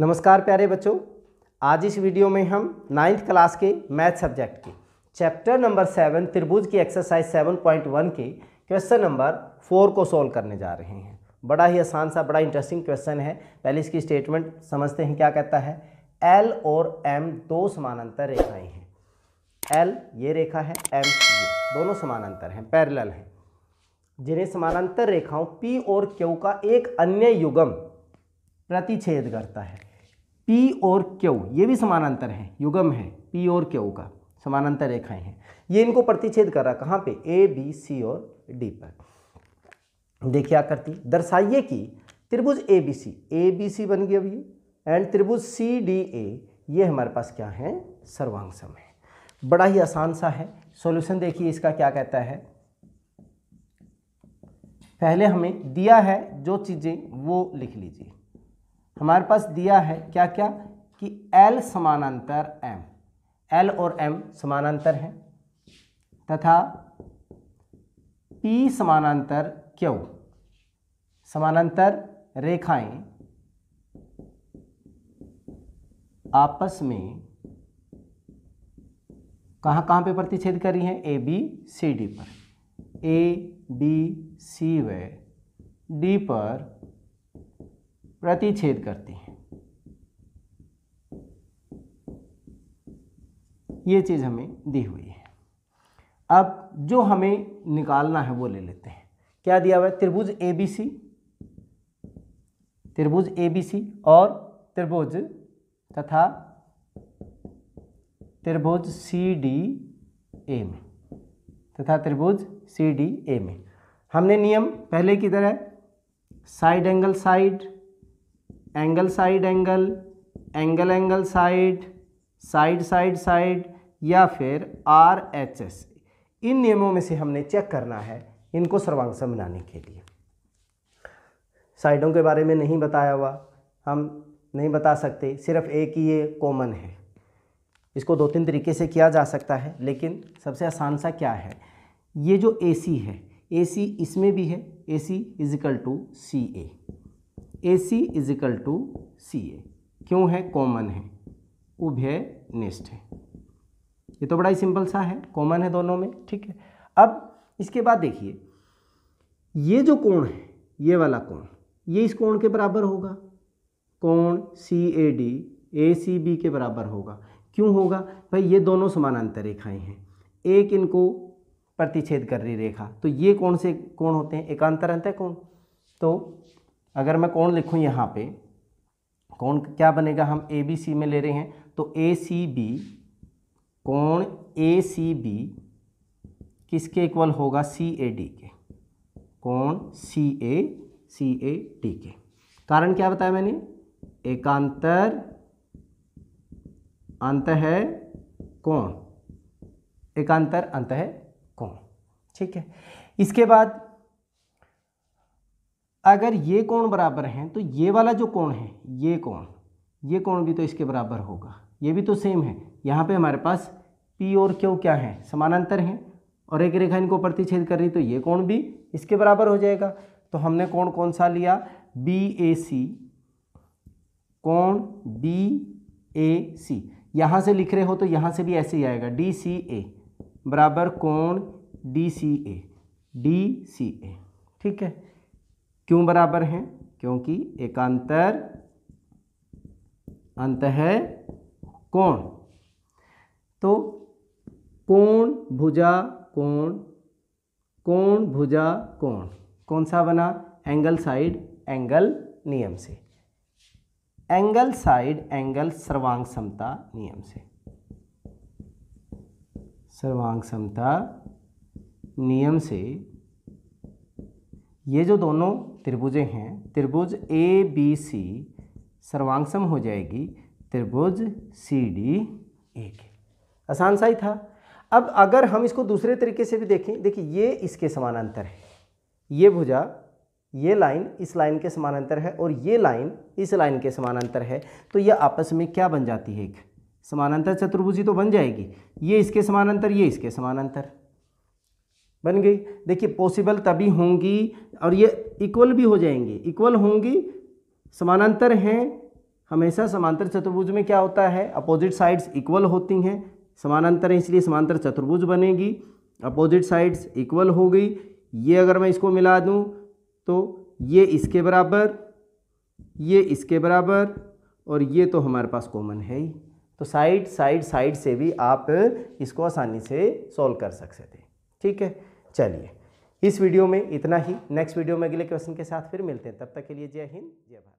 नमस्कार प्यारे बच्चों आज इस वीडियो में हम नाइन्थ क्लास के मैथ सब्जेक्ट के चैप्टर नंबर सेवन त्रिभुज की एक्सरसाइज सेवन पॉइंट वन के क्वेश्चन नंबर फोर को सॉल्व करने जा रहे हैं बड़ा ही आसान सा बड़ा इंटरेस्टिंग क्वेश्चन है पहले इसकी स्टेटमेंट समझते हैं क्या कहता है एल और एम दो समानांतर रेखाएँ हैं एल ये रेखा है एम ये दोनों समानांतर हैं पैरल हैं जिन्हें समानांतर रेखाओं पी और क्यू का एक अन्य युगम प्रतिच्छेद करता है पी और क्यू ये भी समानांतर हैं युगम है पी और क्यू का समानांतर रेखाएं हैं ये इनको प्रतिच्छेद कर रहा कहाँ पे ए बी सी और डी पर देखिए क्या करती दर्शाइए कि त्रिभुज A B C A B C बन गया अब ये एंड त्रिभुज सी डी ए ये हमारे पास क्या है सर्वांग सम है बड़ा ही आसान सा है सॉल्यूशन देखिए इसका क्या कहता है पहले हमें दिया है जो चीज़ें वो लिख लीजिए हमारे पास दिया है क्या क्या कि एल समानांतर एम एल और एम समानांतर हैं तथा पी समानांतर Q समानांतर रेखाएं आपस में कहाँ कहाँ पे प्रतिच्छेद कर रही हैं ए बी सी डी पर ए बी सी व डी पर प्रतिच्छेद करती हैं ये चीज़ हमें दी हुई है अब जो हमें निकालना है वो ले लेते हैं क्या दिया हुआ है त्रिभुज ए बी सी त्रिभुज ए बी सी और त्रिभुज तथा त्रिभुज सी डी ए में तथा त्रिभुज सी डी ए में हमने नियम पहले की तरह side angle side angle side angle angle angle side side side side या फिर आर एच एस इन नियमों में से हमने चेक करना है इनको सर्वांगसम बनाने के लिए साइडों के बारे में नहीं बताया हुआ हम नहीं बता सकते सिर्फ एक ही ये कॉमन है इसको दो तीन तरीके से किया जा सकता है लेकिन सबसे आसान सा क्या है ये जो ए सी है ए सी इसमें भी है A C is equal to C A A C is equal to C A क्यों है कॉमन है उभय निष्ठ है ये तो बड़ा ही सिंपल सा है कॉमन है दोनों में ठीक है अब इसके बाद देखिए ये जो कोण है ये वाला कोण ये इस कोण के बराबर होगा कोण सी A D A C B के बराबर होगा क्यों होगा भाई ये दोनों समानांतर रेखाएं हैं एक इनको प्रतिच्छेद कर रही रेखा तो ये कौन से कोण होते हैं एकांतर अंतर कोण तो अगर मैं कौन लिखूँ यहाँ पे कौन क्या बनेगा हम ए बी सी में ले रहे हैं तो ए सी बी कौन ए सी बी किसके इक्वल होगा सी ए डी के कौन सी ए सी ए डी के कारण क्या बताया मैंने एकांतर अंत है कौन एकांतर अंत है कौन ठीक है इसके बाद अगर ये कोण बराबर हैं तो ये वाला जो कोण है ये कोण ये कोण भी तो इसके बराबर होगा ये भी तो सेम है यहाँ पे हमारे पास पी और Q क्या है समानांतर हैं और एक रेखा इनको प्रतिच्छेद कर रही तो ये कोण भी इसके बराबर हो जाएगा तो हमने कोण कौन सा लिया बी ए सी कोण बी ए सी यहाँ से लिख रहे हो तो यहाँ से भी ऐसे ही आएगा डी सी ए बराबर कोण D C A D C ए ठीक है क्यों बराबर हैं क्योंकि एकांतर अंत है कोण तो कोण भुजा कोण कोण भुजा कोण कौन सा बना एंगल साइड एंगल नियम से एंगल साइड एंगल सर्वांग समता नियम से सर्वांग समता नियम से ये जो दोनों त्रिभुजें हैं त्रिभुज ए बी सी सर्वांगसम हो जाएगी त्रिभुज सी डी ए के आसान सा ही था अब अगर हम इसको दूसरे तरीके से भी देखें देखिए ये इसके समानांतर है ये भुजा ये लाइन इस लाइन के समानांतर है और ये लाइन इस लाइन के समानांतर है तो ये आपस में क्या बन जाती है एक समानांतर चतुर्भुजी तो बन जाएगी ये इसके समानांतर ये इसके समानांतर बन गई देखिए पॉसिबल तभी होंगी और ये इक्वल भी हो जाएंगी इक्वल होंगी समानांतर हैं हमेशा समांतर चतुर्भुज में क्या होता है अपोजिट साइड्स इक्वल होती हैं समानांतर हैं इसलिए समांतर चतुर्भुज बनेगी अपोजिट साइड्स इक्वल हो गई ये अगर मैं इसको मिला दूं तो ये इसके बराबर ये इसके बराबर और ये तो हमारे पास कॉमन है ही तो साइड साइड साइड से भी आप इसको आसानी से सॉल्व कर सकते थे ठीक है चलिए इस वीडियो में इतना ही नेक्स्ट वीडियो में अगले क्वेश्चन के साथ फिर मिलते हैं तब तक के लिए जय हिंद जय भारत